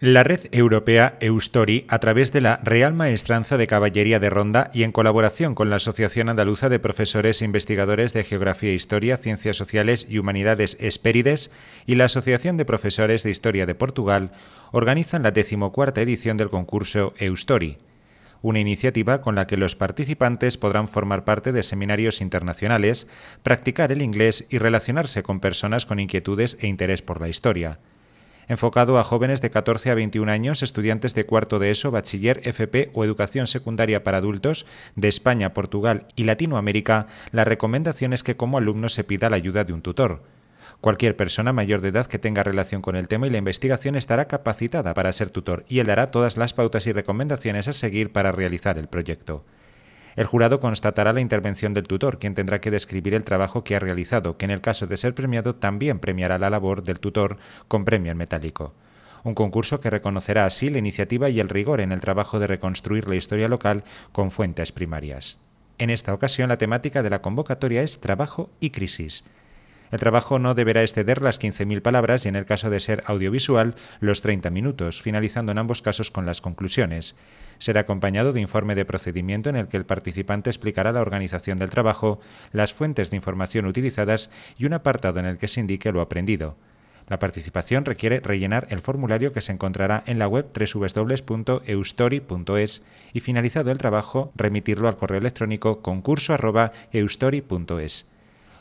La red europea Eustori, a través de la Real Maestranza de Caballería de Ronda y en colaboración con la Asociación Andaluza de Profesores e Investigadores de Geografía, e Historia, Ciencias Sociales y Humanidades Espérides y la Asociación de Profesores de Historia de Portugal, organizan la decimocuarta edición del concurso Eustori, una iniciativa con la que los participantes podrán formar parte de seminarios internacionales, practicar el inglés y relacionarse con personas con inquietudes e interés por la historia enfocado a jóvenes de 14 a 21 años, estudiantes de cuarto de ESO, bachiller, FP o educación secundaria para adultos de España, Portugal y Latinoamérica, la recomendación es que como alumno se pida la ayuda de un tutor. Cualquier persona mayor de edad que tenga relación con el tema y la investigación estará capacitada para ser tutor y él dará todas las pautas y recomendaciones a seguir para realizar el proyecto. El jurado constatará la intervención del tutor, quien tendrá que describir el trabajo que ha realizado, que en el caso de ser premiado también premiará la labor del tutor con premio en metálico un concurso que reconocerá así la iniciativa y el rigor en el trabajo de reconstruir la historia local con fuentes primarias. En esta ocasión la temática de la convocatoria es trabajo y crisis. El trabajo no deberá exceder las 15.000 palabras y en el caso de ser audiovisual los 30 minutos, finalizando en ambos casos con las conclusiones. Será acompañado de informe de procedimiento en el que el participante explicará la organización del trabajo, las fuentes de información utilizadas y un apartado en el que se indique lo aprendido. La participación requiere rellenar el formulario que se encontrará en la web www.eustory.es y finalizado el trabajo remitirlo al correo electrónico concurso.eustory.es.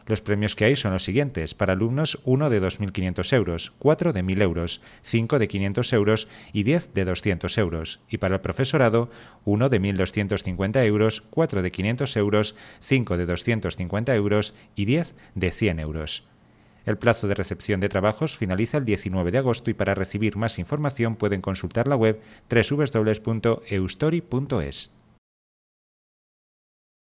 Los premios que hay son los siguientes. Para alumnos, uno de 2.500 euros, 4 de 1.000 euros, 5 de 500 euros y 10 de 200 euros. Y para el profesorado, uno de 1.250 euros, 4 de 500 euros, 5 de 250 euros y 10 de 100 euros. El plazo de recepción de trabajos finaliza el 19 de agosto y para recibir más información pueden consultar la web www.eustory.es.